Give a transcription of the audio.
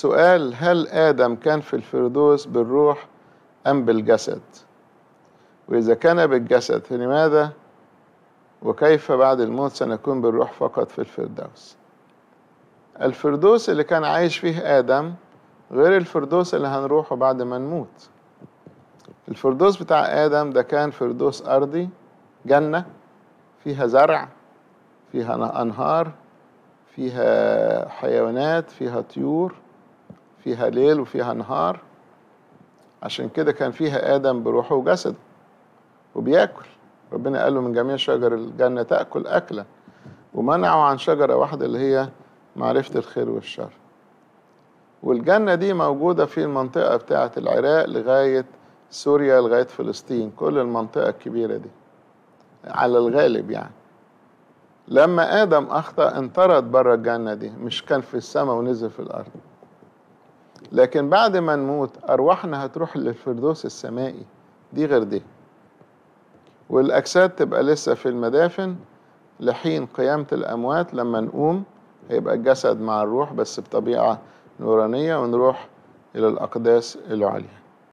سؤال هل آدم كان في الفردوس بالروح أم بالجسد وإذا كان بالجسد فلماذا وكيف بعد الموت سنكون بالروح فقط في الفردوس الفردوس اللي كان عايش فيه آدم غير الفردوس اللي هنروحه بعد ما نموت الفردوس بتاع آدم ده كان فردوس أرضي جنة فيها زرع فيها أنهار فيها حيوانات فيها طيور فيها ليل وفيها نهار عشان كده كان فيها آدم بروحه وجسده وبياكل ربنا قال له من جميع شجر الجنة تأكل أكلة ومنعوا عن شجرة واحدة اللي هي معرفة الخير والشر والجنة دي موجودة في المنطقة بتاعة العراق لغاية سوريا لغاية فلسطين كل المنطقة الكبيرة دي على الغالب يعني لما آدم أخطأ انطرد بره الجنة دي مش كان في السماء ونزل في الأرض لكن بعد ما نموت أرواحنا هتروح للفردوس السمائي دي غير دي والأجساد تبقى لسه في المدافن لحين قيامة الأموات لما نقوم هيبقى الجسد مع الروح بس بطبيعة نورانية ونروح إلى الأقداس العليا